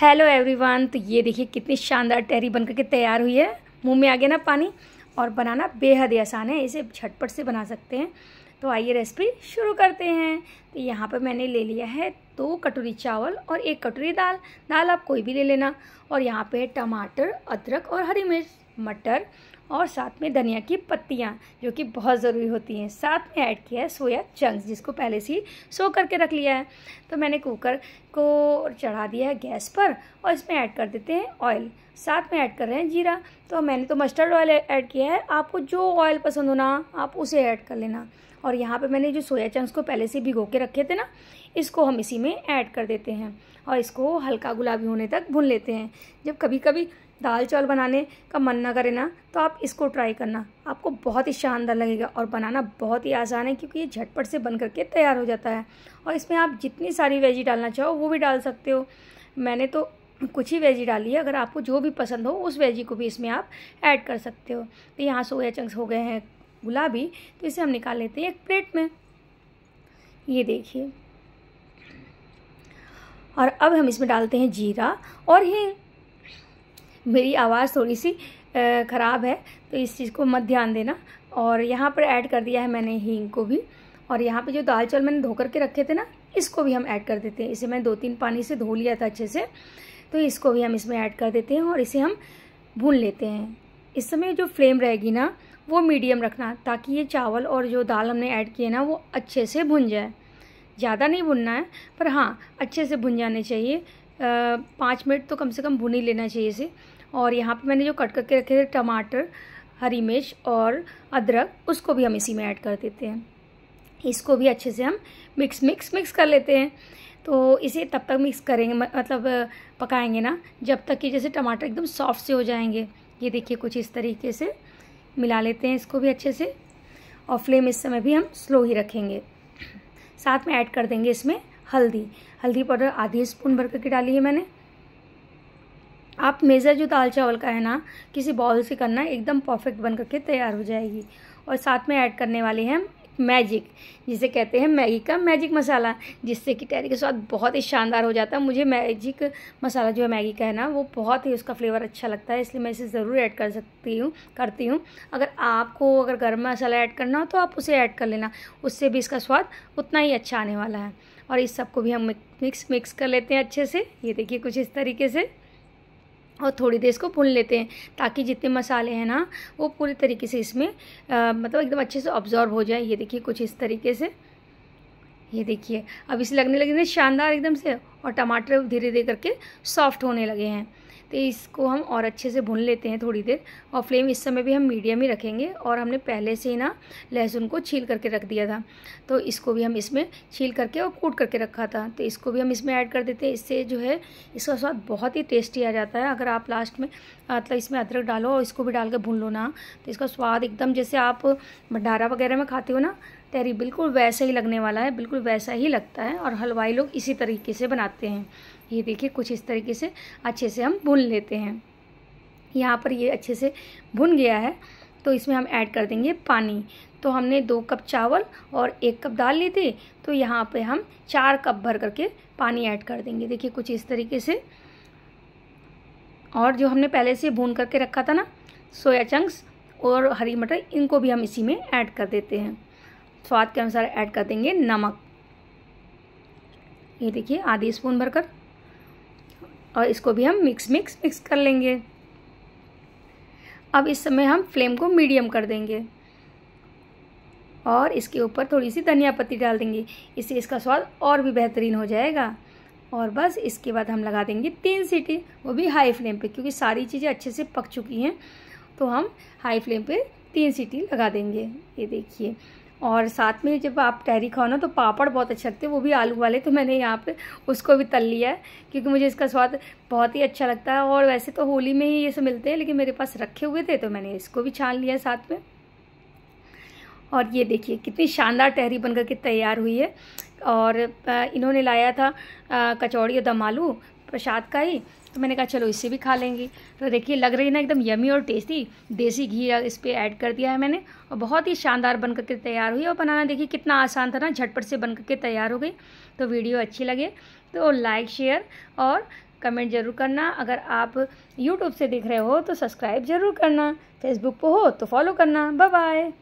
hello everyone तो ये देखिए कितनी शानदार टेरी बन करके तैयार हुई है मुंह में आ गया ना पानी और बनाना बेहद ही आसान है इसे झटपट से बना सकते हैं तो आइए रेसिपी शुरू करते हैं तो यहाँ पर मैंने ले लिया है दो कटोरी चावल और एक कटोरी दाल दाल आप कोई भी ले लेना और यहाँ पे टमाटर अदरक और हरी मिर्च मटर और साथ में धनिया की पत्तियाँ जो कि बहुत ज़रूरी होती हैं साथ में ऐड किया है सोया चंक्स जिसको पहले से ही सो करके रख लिया है तो मैंने कुकर को चढ़ा दिया है गैस पर और इसमें ऐड कर देते हैं ऑयल साथ में ऐड कर रहे हैं जीरा तो मैंने तो मस्टर्ड ऑयल ऐड किया है आपको जो ऑयल पसंद हो ना आप उसे ऐड कर लेना और यहाँ पर मैंने जो सोया चंक्स को पहले से भिगो के रखे थे ना इसको हम इसी में ऐड कर देते हैं और इसको हल्का गुलाबी होने तक भून लेते हैं जब कभी कभी दाल चावल बनाने का मन ना करे ना तो आप इसको ट्राई करना आपको बहुत ही शानदार लगेगा और बनाना बहुत ही आसान है क्योंकि ये झटपट से बन करके तैयार हो जाता है और इसमें आप जितनी सारी वेजी डालना चाहो वो भी डाल सकते हो मैंने तो कुछ ही वेजी डाली है अगर आपको जो भी पसंद हो उस वेजी को भी इसमें आप ऐड कर सकते हो तो यहाँ सोया चंक्स हो गए हैं गुलाबी तो इसे हम निकाल लेते हैं एक प्लेट में ये देखिए और अब हम इसमें डालते हैं जीरा और हिंग मेरी आवाज़ थोड़ी सी ख़राब है तो इस चीज़ को मत ध्यान देना और यहाँ पर ऐड कर दिया है मैंने हींग को भी और यहाँ पे जो दाल चावल मैंने धो कर के रखे थे ना इसको भी हम ऐड कर देते हैं इसे मैंने दो तीन पानी से धो लिया था अच्छे से तो इसको भी हम इसमें ऐड कर देते हैं और इसे हम भून लेते हैं इस समय जो फ्लेम रहेगी ना वो मीडियम रखना ताकि ये चावल और जो दाल हमने ऐड किए ना वो अच्छे से भुन जाए ज़्यादा नहीं भुनना है पर हाँ अच्छे से भुन जाने चाहिए पाँच मिनट तो कम से कम भुन ही लेना चाहिए इसे और यहाँ पे मैंने जो कट करके रखे थे टमाटर हरी मिर्च और अदरक उसको भी हम इसी में ऐड कर देते हैं इसको भी अच्छे से हम मिक्स मिक्स मिक्स कर लेते हैं तो इसे तब तक मिक्स करेंगे मतलब पकाएंगे ना जब तक कि जैसे टमाटर एकदम सॉफ्ट से हो जाएंगे ये देखिए कुछ इस तरीके से मिला लेते हैं इसको भी अच्छे से और फ्लेम इस समय भी हम स्लो ही रखेंगे साथ में ऐड कर देंगे इसमें हल्दी हल्दी पाउडर आधी स्पून भर करके डाली है मैंने आप मेज़र जो दाल चावल का है ना किसी बॉल से करना एकदम परफेक्ट बन करके तैयार हो जाएगी और साथ में ऐड करने वाले हैं मैजिक जिसे कहते हैं मैगी का मैजिक मसाला जिससे कि टैरी का स्वाद बहुत ही शानदार हो जाता है मुझे मैजिक मसाला जो है मैगी का है ना वो बहुत ही उसका फ्लेवर अच्छा लगता है इसलिए मैं इसे ज़रूर ऐड कर सकती हूँ करती हूँ अगर आपको अगर गर्म मसाला ऐड करना हो तो आप उसे ऐड कर लेना उससे भी इसका स्वाद उतना ही अच्छा आने वाला है और इस सब को भी हम मिक्स मिक्स कर लेते हैं अच्छे से ये देखिए कुछ इस तरीके से और थोड़ी देर इसको भून लेते हैं ताकि जितने मसाले हैं ना वो पूरे तरीके से इसमें आ, मतलब एकदम अच्छे से ऑब्जॉर्व हो जाए ये देखिए कुछ इस तरीके से ये देखिए अब इसे लगने लगे शानदार एकदम से और टमाटर धीरे धीरे करके सॉफ्ट होने लगे हैं तो इसको हम और अच्छे से भून लेते हैं थोड़ी देर और फ्लेम इस समय भी हम मीडियम ही रखेंगे और हमने पहले से ही ना लहसुन को छील करके रख दिया था तो इसको भी हम इसमें छील करके और कूट करके रखा था तो इसको भी हम इसमें ऐड कर देते हैं इससे जो है इसका स्वाद बहुत ही टेस्टी आ जाता है अगर आप लास्ट में मतलब इसमें अदरक डालो और इसको भी डाल के भून लो ना तो इसका स्वाद एकदम जैसे आप भंडारा वगैरह में खाते हो ना तहरी बिल्कुल वैसा ही लगने वाला है बिल्कुल वैसा ही लगता है और हलवाई लोग इसी तरीके से बनाते हैं ये देखिए कुछ इस तरीके से अच्छे से हम भून लेते हैं यहाँ पर ये अच्छे से भुन गया है तो इसमें हम ऐड कर देंगे पानी तो हमने दो कप चावल और एक कप दाल ली थी तो यहाँ पे हम चार कप भर करके पानी ऐड कर देंगे देखिए कुछ इस तरीके से और जो हमने पहले से भून करके रखा था ना सोया चंक्स और हरी मटर इनको भी हम इसी में ऐड कर देते हैं स्वाद के अनुसार ऐड कर देंगे नमक ये देखिए आधी स्पून भरकर और इसको भी हम मिक्स मिक्स मिक्स कर लेंगे अब इस समय हम फ्लेम को मीडियम कर देंगे और इसके ऊपर थोड़ी सी धनिया पत्ती डाल देंगे इससे इसका स्वाद और भी बेहतरीन हो जाएगा और बस इसके बाद हम लगा देंगे तीन सीटी वो भी हाई फ्लेम पे क्योंकि सारी चीज़ें अच्छे से पक चुकी हैं तो हम हाई फ्लेम पे तीन सीटी लगा देंगे ये देखिए और साथ में जब आप टहरी खाओ ना तो पापड़ बहुत अच्छे लगते हैं वो भी आलू वाले तो मैंने यहाँ पे उसको भी तल लिया है क्योंकि मुझे इसका स्वाद बहुत ही अच्छा लगता है और वैसे तो होली में ही ये सब मिलते हैं लेकिन मेरे पास रखे हुए थे तो मैंने इसको भी छान लिया साथ में और ये देखिए कितनी शानदार टहरी बनकर के तैयार हुई है और इन्होंने लाया था कचौड़ी और दम आलू प्रसाद का ही तो मैंने कहा चलो इसे भी खा लेंगे तो देखिए लग रही ना एकदम यमी और टेस्टी देसी घी इस पर ऐड कर दिया है मैंने और बहुत ही शानदार बन करके तैयार हुई और बनाना देखिए कितना आसान था ना झटपट से बन करके तैयार हो गई तो वीडियो अच्छी लगे तो लाइक शेयर और कमेंट जरूर करना अगर आप यूट्यूब से देख रहे हो तो सब्सक्राइब जरूर करना फेसबुक पर हो तो फॉलो करना बाय